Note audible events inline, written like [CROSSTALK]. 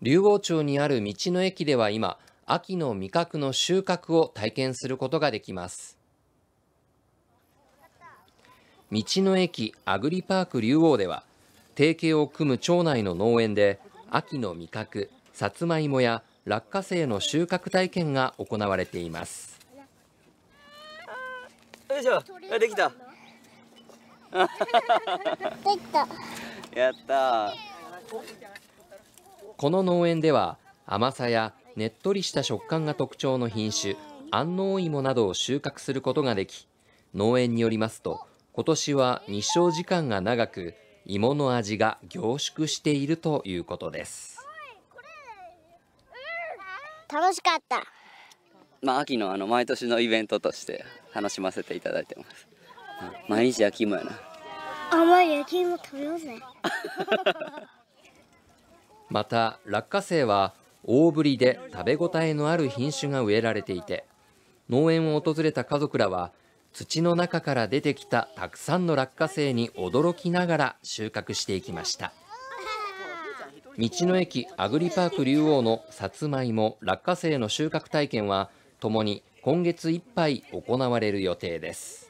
竜王町にある道の駅では今、秋の味覚の収穫を体験することができます。道の駅アグリパーク竜王では、提携を組む町内の農園で、秋の味覚、さつまいもや落花生の収穫体験が行われています。よいしょ、できた。[LAUGHS] できた。やったこの農園では甘さやねっとりした食感が特徴の品種安納芋などを収穫することができ農園によりますと今年は日照時間が長く芋の味が凝縮しているということです楽しかったまあ秋のあの毎年のイベントとして楽しませていただいてます、毎日焼き芋やな甘いあ、焼き芋食べますね [LAUGHS] また落花生は大ぶりで食べ応えのある品種が植えられていて農園を訪れた家族らは土の中から出てきたたくさんの落花生に驚きながら収穫していきました道の駅アグリパーク竜王のさつまいも落花生の収穫体験はともに今月いっぱい行われる予定です